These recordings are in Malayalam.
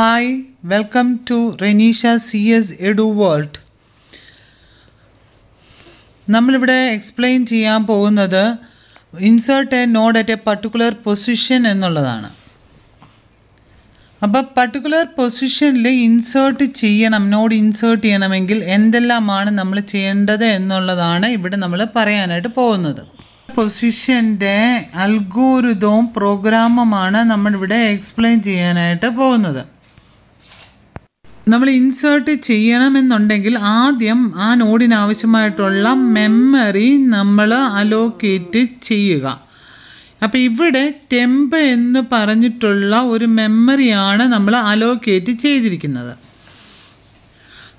hi welcome to Renisha C S edu world നമ്മളിവിടെ എക്സ്പ്ലെയിൻ ചെയ്യാൻ പോകുന്നത് insert a node at a particular position എന്നുള്ളതാണ് അപ്പോൾ പർട്ടിക്കുലർ പൊസിഷനിൽ ഇൻസേർട്ട് ചെയ്യണം നോഡ് ഇൻസേർട്ട് ചെയ്യണമെങ്കിൽ എന്തെല്ലാമാണ് നമ്മൾ ചെയ്യേണ്ടത് എന്നുള്ളതാണ് ഇവിടെ നമ്മൾ പറയാനായിട്ട് പോകുന്നത് പൊസിഷൻ്റെ അൽഗോരിതവും പ്രോഗ്രാമുമാണ് നമ്മളിവിടെ എക്സ്പ്ലെയിൻ ചെയ്യാനായിട്ട് പോകുന്നത് നമ്മൾ ഇൻസേർട്ട് ചെയ്യണമെന്നുണ്ടെങ്കിൽ ആദ്യം ആ നോഡിന് ആവശ്യമായിട്ടുള്ള മെമ്മറി നമ്മൾ അലോക്കേറ്റ് ചെയ്യുക അപ്പോൾ ഇവിടെ ടെമ്പ് എന്ന് പറഞ്ഞിട്ടുള്ള ഒരു മെമ്മറിയാണ് നമ്മൾ അലോക്കേറ്റ് ചെയ്തിരിക്കുന്നത്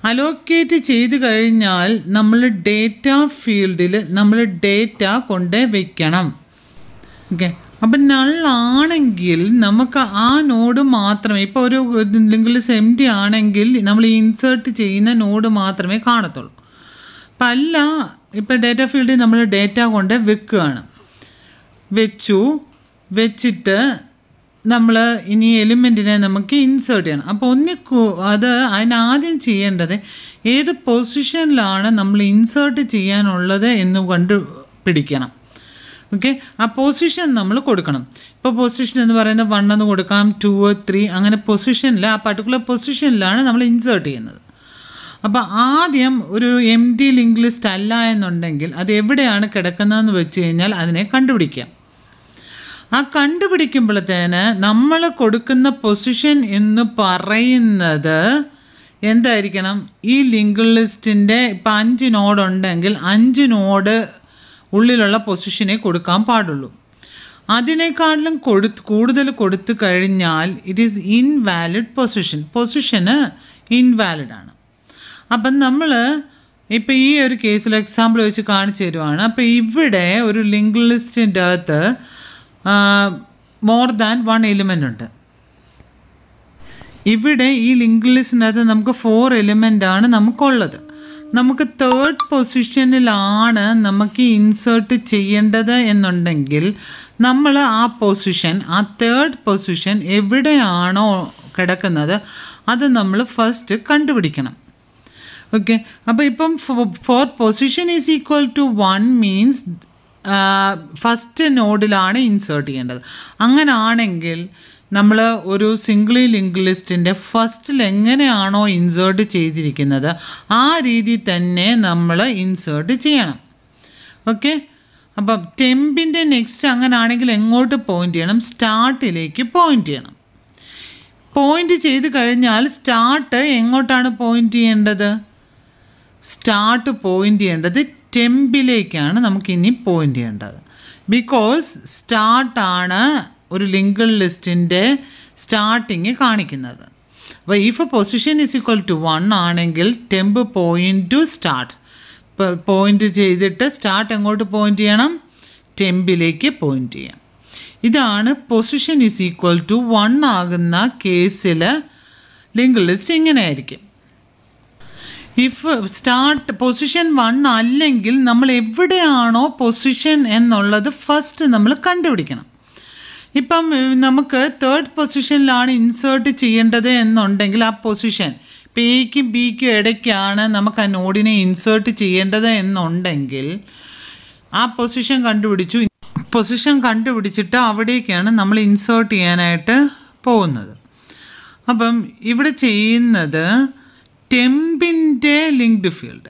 അലോക്കേറ്റ് ചെയ്ത് കഴിഞ്ഞാൽ നമ്മൾ ഡേറ്റ ഫീൽഡിൽ നമ്മൾ ഡേറ്റ കൊണ്ട് വയ്ക്കണം ഓക്കെ അപ്പം നള്ളാണെങ്കിൽ നമുക്ക് ആ നോഡ് മാത്രമേ ഇപ്പോൾ ഒരു ലിങ്കിൽ എംറ്റി ആണെങ്കിൽ നമ്മൾ ഇൻസേർട്ട് ചെയ്യുന്ന നോഡ് മാത്രമേ കാണത്തുള്ളൂ അപ്പം അല്ല ഇപ്പം ഡേറ്റ ഫീൽഡിൽ നമ്മൾ ഡേറ്റ കൊണ്ട് വെക്കുകയാണ് വെച്ചു വെച്ചിട്ട് നമ്മൾ ഇനി എലിമെൻറ്റിനെ നമുക്ക് ഇൻസേർട്ട് ചെയ്യണം അപ്പോൾ ഒന്ന് അത് അതിനാദ്യം ചെയ്യേണ്ടത് ഏത് പൊസിഷനിലാണ് നമ്മൾ ഇൻസേർട്ട് ചെയ്യാനുള്ളത് എന്ന് കണ്ടുപിടിക്കണം ഓക്കെ ആ പൊസിഷൻ നമ്മൾ കൊടുക്കണം ഇപ്പോൾ പൊസിഷൻ എന്ന് പറയുന്നത് വൺ എന്ന് കൊടുക്കാം ടു ത്രീ അങ്ങനെ പൊസിഷനിൽ ആ പർട്ടിക്കുലർ പൊസിഷനിലാണ് നമ്മൾ ഇൻസേർട്ട് ചെയ്യുന്നത് അപ്പോൾ ആദ്യം ഒരു എം ഡി ലിങ്ക് ലിസ്റ്റ് അല്ല എന്നുണ്ടെങ്കിൽ അത് എവിടെയാണ് കിടക്കുന്നതെന്ന് വെച്ച് കഴിഞ്ഞാൽ അതിനെ കണ്ടുപിടിക്കാം ആ കണ്ടുപിടിക്കുമ്പോഴത്തേന് നമ്മൾ കൊടുക്കുന്ന പൊസിഷൻ എന്ന് പറയുന്നത് എന്തായിരിക്കണം ഈ ലിങ്ക് ലിസ്റ്റിൻ്റെ ഇപ്പം അഞ്ച് നോഡ് ഉണ്ടെങ്കിൽ അഞ്ച് നോഡ് ഉള്ളിലുള്ള പൊസിഷനെ കൊടുക്കാൻ പാടുള്ളൂ അതിനേക്കാളും കൊടു കൂടുതൽ കൊടുത്തു കഴിഞ്ഞാൽ ഇറ്റ് ഈസ് ഇൻവാലിഡ് പൊസിഷൻ പൊസിഷന് ഇൻവാലിഡാണ് അപ്പം നമ്മൾ ഇപ്പം ഈ ഒരു കേസിൽ എക്സാമ്പിൾ വെച്ച് കാണിച്ചു തരുവാണ് അപ്പോൾ ഇവിടെ ഒരു ലിങ്ക് ലിസ്റ്റിൻ്റെ അകത്ത് മോർ ദാൻ വൺ എലിമെൻ്റ് ഉണ്ട് ഇവിടെ ഈ ലിങ്ക് ലിസ്റ്റിനകത്ത് നമുക്ക് ഫോർ എലിമെൻ്റ് ആണ് നമുക്കുള്ളത് നമുക്ക് തേർഡ് പൊസിഷനിലാണ് നമുക്ക് ഇൻസേർട്ട് ചെയ്യേണ്ടത് എന്നുണ്ടെങ്കിൽ നമ്മൾ ആ പൊസിഷൻ ആ തേർഡ് പൊസിഷൻ എവിടെയാണോ കിടക്കുന്നത് അത് നമ്മൾ ഫസ്റ്റ് കണ്ടുപിടിക്കണം ഓക്കെ അപ്പോൾ ഇപ്പം for position is equal to one means first നോഡിലാണ് ഇൻസേർട്ട് ചെയ്യേണ്ടത് ആണെങ്കിൽ നമ്മൾ ഒരു സിംഗിളി ലിങ്ക് ലിസ്റ്റിൻ്റെ ഫസ്റ്റിൽ എങ്ങനെയാണോ ഇൻസേർട്ട് ചെയ്തിരിക്കുന്നത് ആ രീതി തന്നെ നമ്മൾ ഇൻസേർട്ട് ചെയ്യണം ഓക്കെ അപ്പം ടെമ്പിൻ്റെ നെക്സ്റ്റ് അങ്ങനെ ആണെങ്കിൽ എങ്ങോട്ട് പോയിൻ്റ് ചെയ്യണം സ്റ്റാർട്ടിലേക്ക് പോയിൻ്റ് ചെയ്യണം പോയിൻ്റ് ചെയ്ത് കഴിഞ്ഞാൽ സ്റ്റാർട്ട് എങ്ങോട്ടാണ് പോയിൻ്റ് ചെയ്യേണ്ടത് സ്റ്റാർട്ട് പോയിൻ്റ് ചെയ്യേണ്ടത് ടെമ്പിലേക്കാണ് നമുക്കിനി പോയിൻ്റ് ചെയ്യേണ്ടത് ബിക്കോസ് സ്റ്റാർട്ടാണ് ഒരു ലിങ്കിൾ ലിസ്റ്റിൻ്റെ സ്റ്റാർട്ടിങ് കാണിക്കുന്നത് അപ്പോൾ if a position is equal to one ആണെങ്കിൽ temp point to start point ചെയ്തിട്ട് സ്റ്റാർട്ട് എങ്ങോട്ട് പോയിൻ്റ് ചെയ്യണം ടെമ്പിലേക്ക് പോയിൻ്റ് ചെയ്യാം ഇതാണ് position is equal to one ആകുന്ന കേസിൽ ലിങ്ക് ലിസ്റ്റ് ഇങ്ങനെയായിരിക്കും ഇഫ് സ്റ്റാർട്ട് പൊസിഷൻ വൺ അല്ലെങ്കിൽ നമ്മൾ എവിടെയാണോ പൊസിഷൻ എന്നുള്ളത് ഫസ്റ്റ് നമ്മൾ കണ്ടുപിടിക്കണം ഇപ്പം നമുക്ക് തേർഡ് പൊസിഷനിലാണ് ഇൻസേർട്ട് ചെയ്യേണ്ടത് എന്നുണ്ടെങ്കിൽ ആ പൊസിഷൻ ഇപ്പം എക്കും ബിക്കും ഇടയ്ക്കാണ് നമുക്ക് ആ നോഡിനെ ഇൻസേർട്ട് ചെയ്യേണ്ടത് എന്നുണ്ടെങ്കിൽ ആ പൊസിഷൻ കണ്ടുപിടിച്ചു പൊസിഷൻ കണ്ടുപിടിച്ചിട്ട് അവിടേക്കാണ് നമ്മൾ ഇൻസേർട്ട് ചെയ്യാനായിട്ട് പോകുന്നത് അപ്പം ഇവിടെ ചെയ്യുന്നത് ടെമ്പിൻ്റെ ലിങ്ക്ഡ് ഫീൽഡ്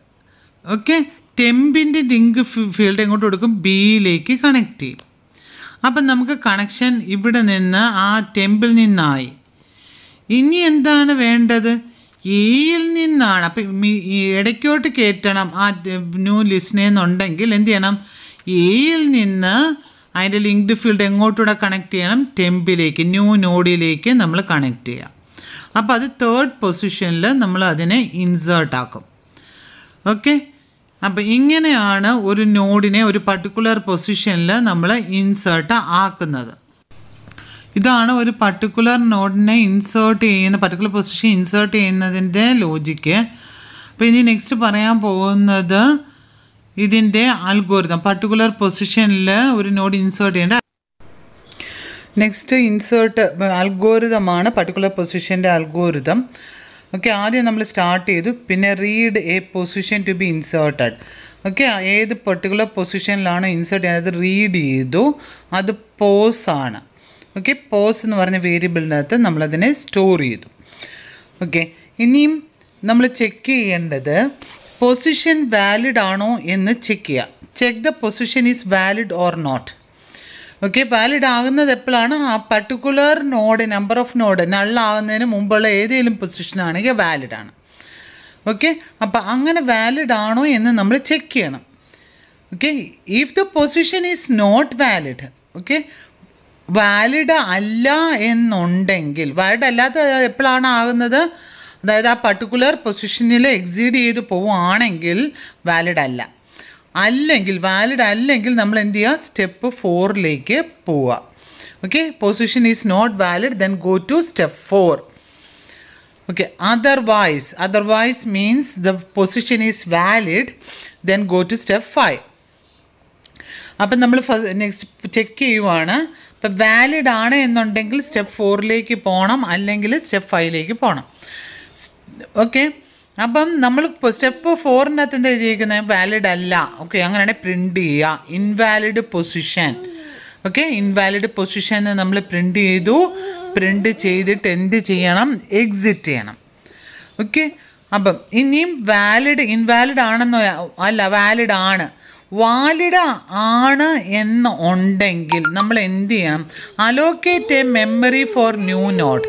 ഓക്കെ ടെമ്പിൻ്റെ ലിങ്ക് ഫീൽഡ് എങ്ങോട്ട് കൊടുക്കും ബിയിലേക്ക് കണക്ട് ചെയ്യും അപ്പം നമുക്ക് കണക്ഷൻ ഇവിടെ നിന്ന് ആ ടെമ്പിൾ നിന്നായി ഇനി എന്താണ് വേണ്ടത് എയിൽ നിന്നാണ് അപ്പം ഇടയ്ക്കോട്ട് കയറ്റണം ആ ന്യൂ ലിസ്റ്റിൽ നിന്നുണ്ടെങ്കിൽ എന്ത് ചെയ്യണം എയിൽ നിന്ന് അതിൻ്റെ ലിങ്ക്ഡ് ഫീൽഡ് എങ്ങോട്ടൂടെ കണക്ട് ചെയ്യണം ടെമ്പിലേക്ക് ന്യൂ നോഡിലേക്ക് നമ്മൾ കണക്ട് ചെയ്യാം അപ്പോൾ അത് തേർഡ് പൊസിഷനിൽ നമ്മൾ അതിനെ ഇൻസേർട്ട് ആക്കും ഓക്കെ അപ്പോൾ ഇങ്ങനെയാണ് ഒരു നോഡിനെ ഒരു പർട്ടിക്കുലർ പൊസിഷനിൽ നമ്മൾ ഇൻസേർട്ട് ആക്കുന്നത് ഇതാണ് ഒരു പർട്ടിക്കുലർ നോഡിനെ ഇൻസേർട്ട് ചെയ്യുന്ന പർട്ടിക്കുലർ പൊസിഷൻ ഇൻസേർട്ട് ചെയ്യുന്നതിൻ്റെ ലോജിക്ക് അപ്പോൾ ഇനി നെക്സ്റ്റ് പറയാൻ പോകുന്നത് ഇതിൻ്റെ അൽഗോരിതം പർട്ടിക്കുലർ പൊസിഷനിൽ ഒരു നോഡ് ഇൻസേർട്ട് ചെയ്യേണ്ട നെക്സ്റ്റ് ഇൻസേർട്ട് അൽഗോരിതമാണ് പർട്ടിക്കുലർ പൊസിഷൻ്റെ അൽഗോരിതം ഓക്കെ ആദ്യം നമ്മൾ സ്റ്റാർട്ട് ചെയ്തു പിന്നെ read a position to be inserted okay ഏത് പെർട്ടിക്കുലർ പൊസിഷനിലാണ് ഇൻസേർട്ട് ചെയ്യുന്നത് അത് റീഡ് ചെയ്തു അത് പോസാണ് ഓക്കെ പോസ് എന്ന് പറഞ്ഞ വേരിയബിളിനകത്ത് നമ്മളതിനെ സ്റ്റോർ ചെയ്തു ഓക്കെ ഇനിയും നമ്മൾ ചെക്ക് ചെയ്യേണ്ടത് പൊസിഷൻ വാലിഡ് ആണോ എന്ന് ചെക്ക് ചെയ്യുക check the position is valid or not okay valid ആകുന്നത് എപ്പോഴാണ് ആ particular node number of node നള്ളാകുന്നതിന് മുമ്പുള്ള ഏതെങ്കിലും പൊസിഷൻ ആണെങ്കിൽ വാലിഡ് ആണ് ഓക്കെ അപ്പോൾ അങ്ങനെ വാലിഡ് ആണോ എന്ന് നമ്മൾ ചെക്ക് ചെയ്യണം okay if the position is not valid okay valid അല്ല എന്നുണ്ടെങ്കിൽ വാലിഡ് അല്ലാത്ത എപ്പോഴാണ് ആകുന്നത് അതായത് ആ പർട്ടിക്കുലർ പൊസിഷനിൽ എക്സീഡ് ചെയ്ത് പോവുകയാണെങ്കിൽ വാലിഡ് അല്ല അല്ലെങ്കിൽ വാലിഡ് അല്ലെങ്കിൽ നമ്മൾ എന്ത് ചെയ്യുക സ്റ്റെപ്പ് ഫോറിലേക്ക് പോവുക okay position is not valid then go to step four okay otherwise otherwise means the position is valid then go to step 5 അപ്പം നമ്മൾ നെക്സ്റ്റ് ചെക്ക് ചെയ്യുവാണ് ഇപ്പം വാലിഡ് ആണ് എന്നുണ്ടെങ്കിൽ സ്റ്റെപ്പ് ഫോറിലേക്ക് പോകണം അല്ലെങ്കിൽ സ്റ്റെപ്പ് ഫൈവിലേക്ക് പോകണം ഓക്കെ അപ്പം നമ്മൾ സ്റ്റെപ്പ് ഫോറിനകത്ത് എന്താ ചെയ്തിരിക്കുന്നത് വാലിഡ് അല്ല ഓക്കെ അങ്ങനെയാണെങ്കിൽ പ്രിൻറ്റ് ചെയ്യുക invalid position okay invalid position നമ്മൾ പ്രിൻ്റ് ചെയ്തു പ്രിൻ്റ് ചെയ്തിട്ട് എന്ത് ചെയ്യണം എക്സിറ്റ് ചെയ്യണം ഓക്കെ അപ്പം ഇനിയും വാലിഡ് ഇൻവാലിഡ് ആണെന്നോ അല്ല വാലിഡ് ആണ് വാലിഡ് ആണ് എന്ന് ഉണ്ടെങ്കിൽ നമ്മൾ എന്ത് ചെയ്യണം allocate a memory for new node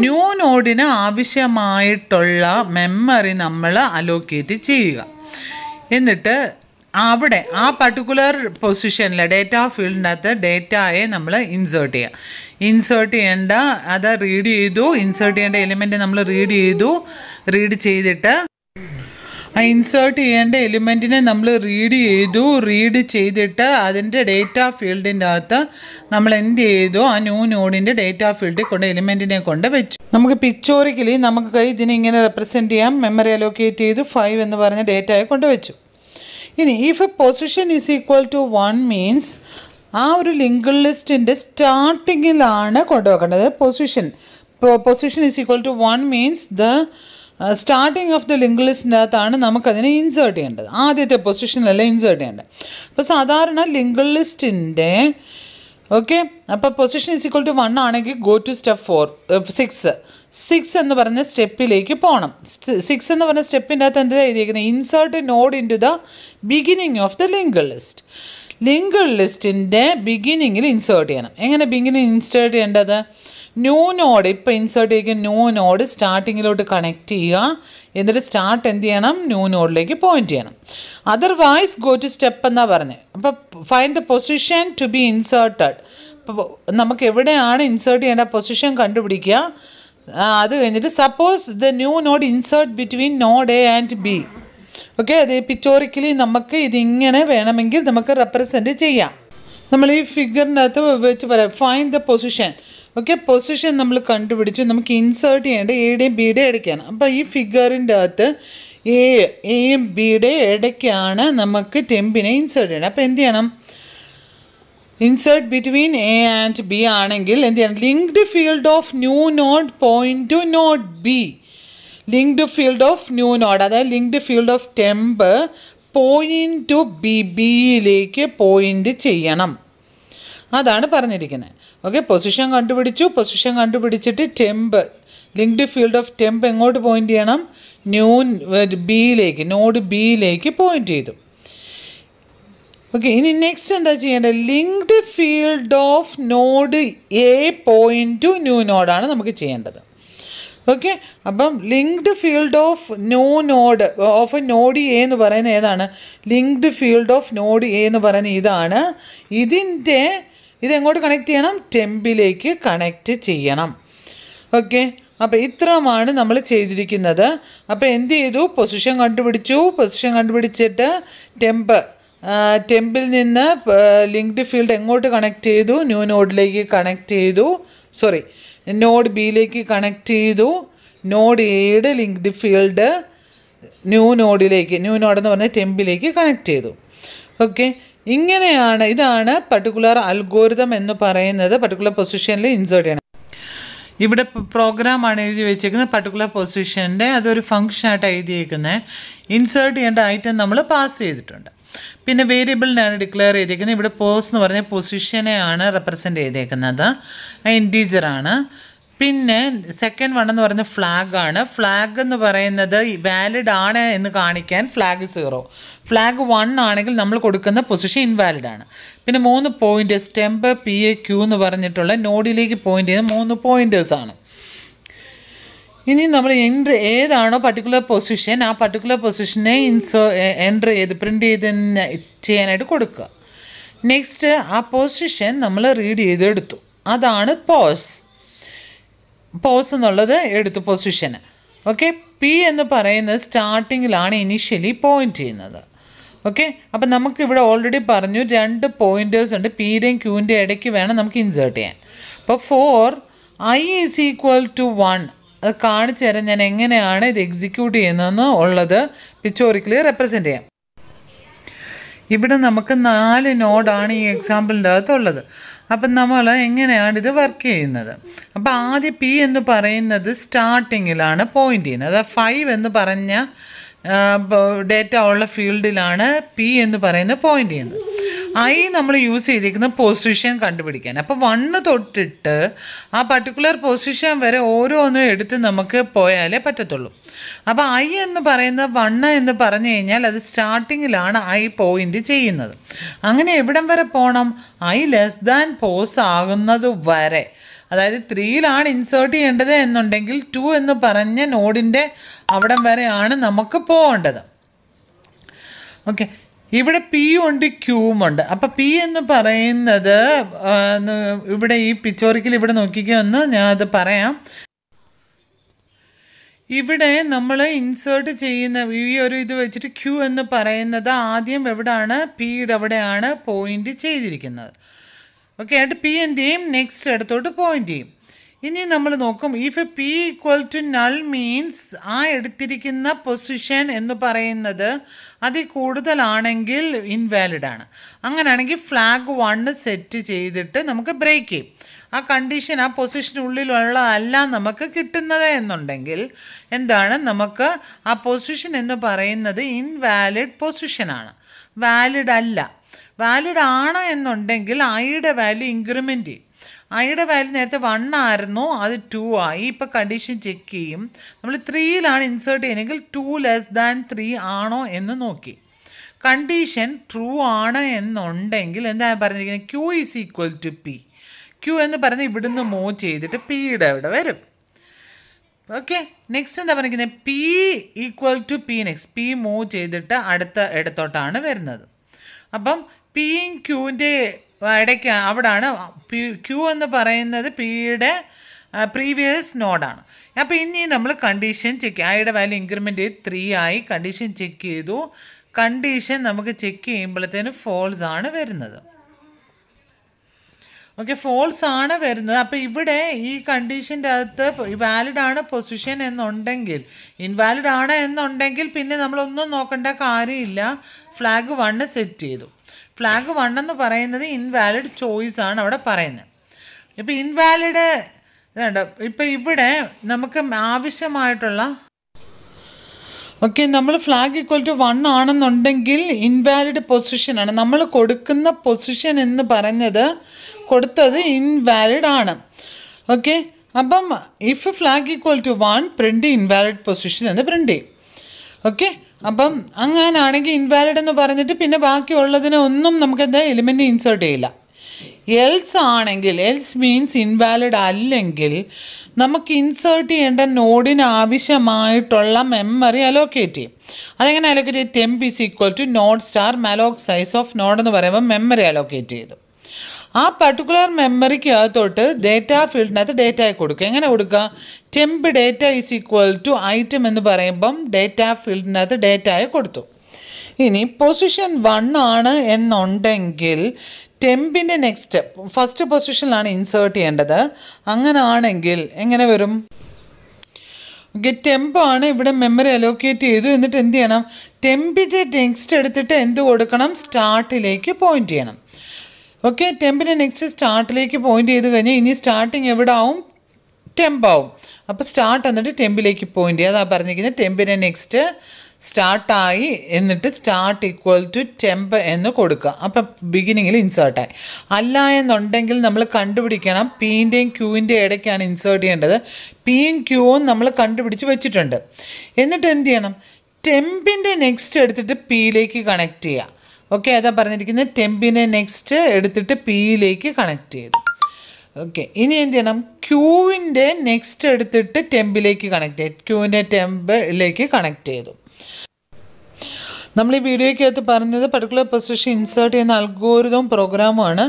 new നോഡിന് ആവശ്യമായിട്ടുള്ള മെമ്മറി നമ്മൾ അലോക്കേറ്റ് ചെയ്യുക എന്നിട്ട് അവിടെ ആ പർട്ടിക്കുലർ പൊസിഷനിൽ ഡേറ്റ ഫീൽഡിനകത്ത് ഡേറ്റയെ നമ്മൾ ഇൻസേർട്ട് ചെയ്യുക ഇൻസേർട്ട് ചെയ്യേണ്ട അത് റീഡ് ചെയ്തു ഇൻസേർട്ട് ചെയ്യേണ്ട എലിമെൻറ്റ് നമ്മൾ റീഡ് ചെയ്തു റീഡ് ചെയ്തിട്ട് ഇൻസേർട്ട് ചെയ്യേണ്ട എലിമെൻറ്റിനെ നമ്മൾ റീഡ് ചെയ്തു റീഡ് ചെയ്തിട്ട് അതിൻ്റെ ഡേറ്റ ഫീൽഡിൻ്റെ അകത്ത് നമ്മൾ എന്ത് ചെയ്തു ആ ന്യൂ നോഡിൻ്റെ ഡേറ്റ ഫീൽഡിൽ കൊണ്ട് എലിമെൻറ്റിനെ കൊണ്ട് വെച്ചു നമുക്ക് പിക്ചോറിക്കലി നമുക്ക് ഇതിനെ ഇങ്ങനെ റെപ്രസെൻറ്റ് ചെയ്യാം മെമ്മറി അലോക്കേറ്റ് ചെയ്തു ഫൈവ് എന്ന് പറഞ്ഞ ഡേറ്റയെ കൊണ്ടുവച്ചു ഇനി if position is equal to one means ആ ഒരു ലിങ്ക് ലിസ്റ്റിൻ്റെ സ്റ്റാർട്ടിങ്ങിലാണ് കൊണ്ടുവെക്കേണ്ടത് position position is equal to one means the starting of the link അകത്താണ് നമുക്കതിനെ ഇൻസേർട്ട് ചെയ്യേണ്ടത് ആദ്യത്തെ പൊസിഷനിലല്ല ഇൻസേർട്ട് ചെയ്യേണ്ടത് അപ്പോൾ സാധാരണ ലിങ്ക് ലിസ്റ്റിൻ്റെ ഓക്കെ അപ്പോൾ position is equal to one ആണെങ്കിൽ go to step four six six എന്ന് പറഞ്ഞ സ്റ്റെപ്പിലേക്ക് പോകണം സിക്സ് എന്ന് പറഞ്ഞ സ്റ്റെപ്പിൻ്റെ അകത്ത് എന്താ എഴുതിയിരിക്കുന്നത് insert node into the beginning of the link list link ലിസ്റ്റിൻ്റെ ബിഗിനിങ്ങിൽ ഇൻസേർട്ട് ചെയ്യണം എങ്ങനെ ബിഗിനിങ് ഇൻസേർട്ട് ചെയ്യേണ്ടത് ന്യൂ നോഡ് ഇപ്പോൾ ഇൻസേർട്ട് ചെയ്യുക ന്യൂ നോഡ് സ്റ്റാർട്ടിങ്ങിലോട്ട് കണക്ട് ചെയ്യുക എന്നിട്ട് സ്റ്റാർട്ട് എന്ത് ചെയ്യണം ന്യൂ നോഡിലേക്ക് പോയിന്റ് ചെയ്യണം അതർവൈസ് ഗോ ടു സ്റ്റെപ്പ് എന്നാണ് പറഞ്ഞത് അപ്പോൾ find the position to be inserted അപ്പോൾ നമുക്ക് എവിടെയാണ് ഇൻസേർട്ട് ചെയ്യേണ്ട പൊസിഷൻ കണ്ടുപിടിക്കുക അത് കഴിഞ്ഞിട്ട് suppose the new node insert between node A and B okay അത് പിക്ടോറിക്കലി നമുക്ക് ഇതിങ്ങനെ വേണമെങ്കിൽ നമുക്ക് റെപ്രസെൻറ്റ് ചെയ്യാം നമ്മൾ ഈ ഫിഗറിനകത്ത് വെച്ച് പറയാം find the position okay position നമ്മൾ കണ്ടുപിടിച്ച് നമുക്ക് ഇൻസേർട്ട് ചെയ്യേണ്ട ബി ബിയുടെയും ഇടയ്ക്കാണ് അപ്പോൾ ഈ ഫിഗറിൻ്റെ അകത്ത് എ എയും ഡി ഇടയ്ക്കാണ് നമുക്ക് ടെമ്പിനെ ഇൻസേർട്ട് ചെയ്യേണ്ടത് അപ്പോൾ എന്ത് ചെയ്യണം insert between A and B ആണെങ്കിൽ എന്ത് ചെയ്യണം linked field of new node point to node B linked field of new node അതായത് linked field of temp point to B ബിയിലേക്ക് പോയിൻറ്റ് ചെയ്യണം അതാണ് പറഞ്ഞിരിക്കുന്നത് ഓക്കെ പൊസിഷൻ കണ്ടുപിടിച്ചു പൊസിഷൻ കണ്ടുപിടിച്ചിട്ട് temp linked field of temp എങ്ങോട്ട് പോയിൻ്റ് ചെയ്യണം ന്യൂ ബിയിലേക്ക് നോഡ് ബിയിലേക്ക് പോയിൻ്റ് ചെയ്തു ഓക്കെ ഇനി നെക്സ്റ്റ് എന്താ ചെയ്യേണ്ടത് linked field of node A point to new നോഡാണ് നമുക്ക് ചെയ്യേണ്ടത് ഓക്കെ അപ്പം linked field of new node of A node A എന്ന് പറയുന്നത് ഏതാണ് linked field of node A എന്ന് പറയുന്നത് ഇതാണ് ഇതിൻ്റെ ഇത് എങ്ങോട്ട് കണക്ട് ചെയ്യണം ടെമ്പിലേക്ക് കണക്റ്റ് ചെയ്യണം ഓക്കെ അപ്പോൾ ഇത്രമാണ് നമ്മൾ ചെയ്തിരിക്കുന്നത് അപ്പോൾ എന്ത് ചെയ്തു പൊസിഷൻ കണ്ടുപിടിച്ചു പൊസിഷൻ കണ്ടുപിടിച്ചിട്ട് ടെമ്പ് ടെമ്പിൽ നിന്ന് ലിങ്ക്ഡ് ഫീൽഡ് എങ്ങോട്ട് കണക്ട് ചെയ്തു ന്യൂ നോഡിലേക്ക് കണക്ട് ചെയ്തു സോറി നോഡ് ബിയിലേക്ക് കണക്ട് ചെയ്തു നോഡ് എയുടെ ലിങ്ക്ഡ് ഫീൽഡ് ന്യൂ നോഡിലേക്ക് ന്യൂ നോഡ് എന്ന് പറഞ്ഞാൽ ടെമ്പിലേക്ക് കണക്ട് ചെയ്തു ഓക്കെ ഇങ്ങനെയാണ് ഇതാണ് പർട്ടിക്കുലർ അൽഗോരിതം എന്ന് പറയുന്നത് പർട്ടിക്കുലർ പൊസിഷനിൽ ഇൻസേർട്ട് ചെയ്യണം ഇവിടെ പ്രോഗ്രാമാണ് എഴുതി വെച്ചേക്കുന്നത് പർട്ടിക്കുലർ പൊസിഷൻ്റെ അതൊരു ഫംഗ്ഷനായിട്ട് എഴുതിയേക്കുന്നത് ഇൻസേർട്ട് ചെയ്യേണ്ട ഐറ്റം നമ്മൾ പാസ് ചെയ്തിട്ടുണ്ട് പിന്നെ വേരിയബിളിനാണ് ഡിക്ലെയർ ചെയ്തേക്കുന്നത് ഇവിടെ പോസ് എന്ന് പറഞ്ഞാൽ പൊസിഷനെയാണ് റെപ്രസെൻ്റ് ചെയ്തേക്കുന്നത് ഇൻറ്റീജറാണ് ആണ് പിന്നെ സെക്കൻഡ് വൺ എന്ന് പറയുന്നത് ഫ്ലാഗ് ആണ് ഫ്ലാഗ് എന്ന് പറയുന്നത് വാലിഡ് ആണ് എന്ന് കാണിക്കാൻ ഫ്ലാഗ് സീറോ ഫ്ലാഗ് വൺ ആണെങ്കിൽ നമ്മൾ കൊടുക്കുന്ന പൊസിഷൻ ഇൻവാലിഡ് ആണ് പിന്നെ മൂന്ന് പോയിൻ്റ് സ്റ്റെമ്പ് പി എ ക്യൂ എന്ന് പറഞ്ഞിട്ടുള്ള നോഡിലേക്ക് പോയിൻ്റ് ചെയ്യുന്ന മൂന്ന് ആണ് ഇനി നമ്മൾ എൻട്രി ഏതാണോ പർട്ടിക്കുലർ പൊസിഷൻ ആ പർട്ടിക്കുലർ പൊസിഷനെ ഇൻസോ എൻട്രി ചെയ്ത് പ്രിൻ്റ് ചെയ്ത് ചെയ്യാനായിട്ട് കൊടുക്കുക നെക്സ്റ്റ് ആ പൊസിഷൻ നമ്മൾ റീഡ് ചെയ്തെടുത്തു അതാണ് പോസ് പോസ് എന്നുള്ളത് എടുത്ത് പൊസിഷന് ഓക്കെ പി എന്ന് പറയുന്നത് സ്റ്റാർട്ടിങ്ങിലാണ് ഇനിഷ്യലി പോയിൻ്റ് ചെയ്യുന്നത് ഓക്കെ അപ്പം നമുക്കിവിടെ ഓൾറെഡി പറഞ്ഞു രണ്ട് പോയിൻറ്റേഴ്സ് ഉണ്ട് പിയുടെയും ക്യൂവിൻ്റെയും ഇടയ്ക്ക് വേണം നമുക്ക് ഇൻസേർട്ട് ചെയ്യാൻ അപ്പോൾ for I is equal to one അത് കാണിച്ചു തരാൻ ഞാൻ എങ്ങനെയാണ് ഇത് എക്സിക്യൂട്ട് ചെയ്യുന്നതെന്ന് ഉള്ളത് പിച്ചോറിക്കലി റെപ്രസെൻ്റ് ചെയ്യാം ഇവിടെ നമുക്ക് നാല് നോഡാണ് ഈ എക്സാമ്പിളിൻ്റെ അകത്തുള്ളത് അപ്പം നമ്മൾ എങ്ങനെയാണ് ഇത് വർക്ക് ചെയ്യുന്നത് അപ്പോൾ ആദ്യം പി എന്ന് പറയുന്നത് സ്റ്റാർട്ടിങ്ങിലാണ് പോയിൻ്റ് ചെയ്യുന്നത് അതായത് ഫൈവ് എന്ന് പറഞ്ഞ ഡേറ്റ ഉള്ള ഫീൽഡിലാണ് പി എന്ന് പറയുന്ന പോയിൻ്റ് ചെയ്യുന്നത് ഐ നമ്മൾ യൂസ് ചെയ്തിരിക്കുന്ന പൊസിഷൻ കണ്ടുപിടിക്കാൻ അപ്പോൾ വണ്ണ് തൊട്ടിട്ട് ആ പർട്ടിക്കുലർ പൊസിഷൻ വരെ ഓരോന്നും എടുത്ത് നമുക്ക് പോയാലേ പറ്റത്തുള്ളൂ അപ്പോൾ ഐ എന്ന് പറയുന്ന വണ്ണ എന്ന് പറഞ്ഞു കഴിഞ്ഞാൽ അത് സ്റ്റാർട്ടിങ്ങിലാണ് ഐ പോയിൻ്റ് ചെയ്യുന്നത് അങ്ങനെ എവിടം വരെ പോകണം ഐ ലെസ് ദാൻ പോസ് ആകുന്നത് വരെ അതായത് ത്രീയിലാണ് ഇൻസേർട്ട് ചെയ്യേണ്ടത് എന്നുണ്ടെങ്കിൽ ടു എന്ന് പറഞ്ഞ നോഡിൻ്റെ അവിടെ വരെയാണ് നമുക്ക് പോകേണ്ടത് ഓക്കെ ഇവിടെ പി ഉണ്ട് ക്യൂവും ഉണ്ട് അപ്പോൾ പി എന്ന് പറയുന്നത് ഇവിടെ ഈ പിച്ചോറിക്കൽ ഇവിടെ നോക്കിക്കുമെന്ന് ഞാൻ അത് പറയാം ഇവിടെ നമ്മൾ ഇൻസേർട്ട് ചെയ്യുന്ന ഈ ഒരു ഇത് വെച്ചിട്ട് ക്യൂ എന്ന് പറയുന്നത് ആദ്യം എവിടെയാണ് പിയുടെ എവിടെയാണ് പോയിന്റ് ചെയ്തിരിക്കുന്നത് ഓക്കെ ആയിട്ട് പി എന്ത് ചെയ്യും നെക്സ്റ്റ് ഇടത്തോട്ട് പോയിന്റ് ചെയ്യും ഇനി നമ്മൾ നോക്കും if P equal to null means ആ എടുത്തിരിക്കുന്ന പൊസിഷൻ എന്ന് പറയുന്നത് അതിൽ കൂടുതലാണെങ്കിൽ ഇൻവാലിഡ് ആണ് അങ്ങനെയാണെങ്കിൽ ഫ്ലാഗ് വണ്ണ് സെറ്റ് ചെയ്തിട്ട് നമുക്ക് ബ്രേക്ക് ചെയ്യും ആ കണ്ടീഷൻ ആ പൊസിഷനുള്ളിലുള്ളതല്ല നമുക്ക് കിട്ടുന്നത് എന്നുണ്ടെങ്കിൽ എന്താണ് നമുക്ക് ആ പൊസിഷൻ എന്ന് പറയുന്നത് ഇൻവാലിഡ് പൊസിഷനാണ് വാലിഡ് അല്ല വാലിഡ് ആണ് എന്നുണ്ടെങ്കിൽ ഐയുടെ വാല്യൂ ഇൻക്രിമെൻറ്റ് ചെയ്യും ഐയുടെ വാല്യൂ നേരത്തെ വൺ ആയിരുന്നു അത് ടു ആയി ഇപ്പോൾ കണ്ടീഷൻ ചെക്ക് ചെയ്യും നമ്മൾ ത്രീയിലാണ് ഇൻസേർട്ട് ചെയ്യുന്നെങ്കിൽ ടു ലെസ് ദാൻ ത്രീ ആണോ എന്ന് നോക്കി കണ്ടീഷൻ ട്രൂ ആണ് എന്നുണ്ടെങ്കിൽ എന്താ പറഞ്ഞിരിക്കുന്നത് Q is equal to P Q എന്ന് പറഞ്ഞ് ഇവിടുന്ന് മൂവ് ചെയ്തിട്ട് പിയുടെ അവിടെ വരും ഓക്കെ നെക്സ്റ്റ് എന്താ പറഞ്ഞിരിക്കുന്നത് P equal to P next P move ചെയ്തിട്ട് അടുത്ത ഇടത്തോട്ടാണ് വരുന്നത് അപ്പം പിയും ക്യൂവിൻ്റെ ഇടയ്ക്ക് അവിടാണ് പി ക്യൂ എന്ന് പറയുന്നത് പിയുടെ പ്രീവിയസ് നോഡാണ് അപ്പോൾ ഇനി നമ്മൾ കണ്ടീഷൻ ചെക്ക് ആയുടെ വാല്യൂ ഇൻക്രിമെൻ്റ് ചെയ്ത് ത്രീ ആയി കണ്ടീഷൻ ചെക്ക് ചെയ്തു കണ്ടീഷൻ നമുക്ക് ചെക്ക് ചെയ്യുമ്പോഴത്തേന് ഫോൾസ് ആണ് വരുന്നത് ഓക്കെ ഫോൾസ് ആണ് വരുന്നത് അപ്പോൾ ഇവിടെ ഈ കണ്ടീഷൻ്റെ അകത്ത് വാലിഡ് ആണ് പൊസിഷൻ എന്നുണ്ടെങ്കിൽ ഇൻവാലിഡ് ആണ് എന്നുണ്ടെങ്കിൽ പിന്നെ നമ്മളൊന്നും നോക്കേണ്ട കാര്യമില്ല ഫ്ലാഗ് വണ് സെറ്റ് ചെയ്തു ഫ്ലാഗ് വൺ എന്ന് പറയുന്നത് ഇൻവാലിഡ് ചോയ്സ് ആണ് അവിടെ പറയുന്നത് ഇപ്പം ഇൻവാലിഡ് ഇതുണ്ട് ഇപ്പം ഇവിടെ നമുക്ക് ആവശ്യമായിട്ടുള്ള ഓക്കെ നമ്മൾ ഫ്ലാഗ് ഈക്വൽ ടു വൺ ആണെന്നുണ്ടെങ്കിൽ ഇൻവാലിഡ് പൊസിഷനാണ് നമ്മൾ കൊടുക്കുന്ന പൊസിഷൻ എന്ന് പറഞ്ഞത് കൊടുത്തത് ഇൻവാലിഡ് ആണ് ഓക്കെ അപ്പം if flag equal to one print invalid position എന്ന് പ്രിൻ്റ് ചെയ്യും ഓക്കെ അപ്പം അങ്ങനാണെങ്കിൽ ഇൻവാലിഡ് എന്ന് പറഞ്ഞിട്ട് പിന്നെ ബാക്കിയുള്ളതിനെ ഒന്നും നമുക്ക് എന്താ എലിമെൻ്റ് ഇൻസേർട്ട് ചെയ്യില്ല എൽസ് ആണെങ്കിൽ എൽസ് മീൻസ് ഇൻവാലിഡ് അല്ലെങ്കിൽ നമുക്ക് ഇൻസേർട്ട് ചെയ്യേണ്ട നോഡിന് ആവശ്യമായിട്ടുള്ള മെമ്മറി അലോക്കേറ്റ് ചെയ്യും അതെങ്ങനെ അലോക്കേറ്റ് ചെയ്യും temp is equal to node star malloc size of node എന്ന് പറയുമ്പോൾ മെമ്മറി അലോക്കേറ്റ് ചെയ്തു ആ പർട്ടിക്കുലർ മെമ്മറിക്ക് അകത്തോട്ട് ഡേറ്റ ഫീൽഡിനകത്ത് ഡേറ്റ കൊടുക്കുക എങ്ങനെ കൊടുക്കുക temp data is equal to item എന്ന് പറയുമ്പം ഡേറ്റ ഫീൽഡിനകത്ത് ഡേറ്റയെ കൊടുത്തു ഇനി പൊസിഷൻ വൺ ആണ് എന്നുണ്ടെങ്കിൽ ടെമ്പിൻ്റെ നെക്സ്റ്റ് ഫസ്റ്റ് പൊസിഷനിലാണ് ഇൻസേർട്ട് ചെയ്യേണ്ടത് അങ്ങനെ ആണെങ്കിൽ എങ്ങനെ വരും ഓക്കെ ടെമ്പാണ് ഇവിടെ മെമ്മറി അലോക്കേറ്റ് ചെയ്തു എന്നിട്ട് എന്ത് ചെയ്യണം ടെമ്പിൻ്റെ നെക്സ്റ്റ് എടുത്തിട്ട് എന്ത് കൊടുക്കണം സ്റ്റാർട്ടിലേക്ക് പോയിന്റ് ചെയ്യണം ഓക്കെ ടെമ്പിന് നെക്സ്റ്റ് സ്റ്റാർട്ടിലേക്ക് പോയിന്റ് ചെയ്ത് കഴിഞ്ഞാൽ ഇനി സ്റ്റാർട്ടിങ് എവിടെ ആവും ടെമ്പാവും ആവും അപ്പോൾ സ്റ്റാർട്ട് എന്നിട്ട് ടെമ്പിലേക്ക് പോയിന്റ് ചെയ്യും അതാ പറഞ്ഞിരിക്കുന്നത് ടെമ്പിന് നെക്സ്റ്റ് സ്റ്റാർട്ടായി എന്നിട്ട് സ്റ്റാർട്ട് ഈക്വൽ ടു ടെമ്പ് എന്ന് കൊടുക്കുക അപ്പം ബിഗിനിങ്ങിൽ ഇൻസേർട്ടായി അല്ല എന്നുണ്ടെങ്കിൽ നമ്മൾ കണ്ടുപിടിക്കണം പീൻ്റെയും ക്യൂവിൻ്റെയും ഇടയ്ക്കാണ് ഇൻസേർട്ട് ചെയ്യേണ്ടത് പീയും ക്യൂവും നമ്മൾ കണ്ടുപിടിച്ച് വെച്ചിട്ടുണ്ട് എന്നിട്ട് എന്ത് ചെയ്യണം ടെമ്പിൻ്റെ നെക്സ്റ്റ് എടുത്തിട്ട് പിയിലേക്ക് കണക്ട് ചെയ്യുക ഓക്കെ അതാ പറഞ്ഞിരിക്കുന്നത് ടെമ്പിനെ നെക്സ്റ്റ് എടുത്തിട്ട് പിയിലേക്ക് കണക്ട് ചെയ്തു ഓക്കെ ഇനി എന്ത് ചെയ്യണം ക്യൂവിൻ്റെ നെക്സ്റ്റ് എടുത്തിട്ട് ടെമ്പിലേക്ക് കണക്ട് ചെയ്തു ക്യൂവിൻ്റെ ടെമ്പിലേക്ക് കണക്ട് ചെയ്തു നമ്മൾ ഈ വീഡിയോയ്ക്കകത്ത് പറഞ്ഞത് പർട്ടിക്കുലർ പൊസിഷൻ ഇൻസേർട്ട് ചെയ്യുന്ന അൽഗോരിതവും പ്രോഗ്രാമുമാണ്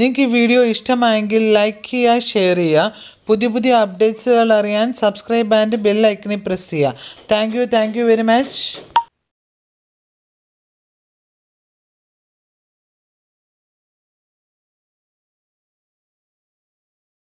നിങ്ങൾക്ക് ഈ വീഡിയോ ഇഷ്ടമായെങ്കിൽ ലൈക്ക് ചെയ്യുക ഷെയർ ചെയ്യുക പുതിയ പുതിയ അപ്ഡേറ്റ്സുകൾ അറിയാൻ സബ്സ്ക്രൈബ് ആൻഡ് ബെൽ പ്രസ് ചെയ്യുക thank you thank you very much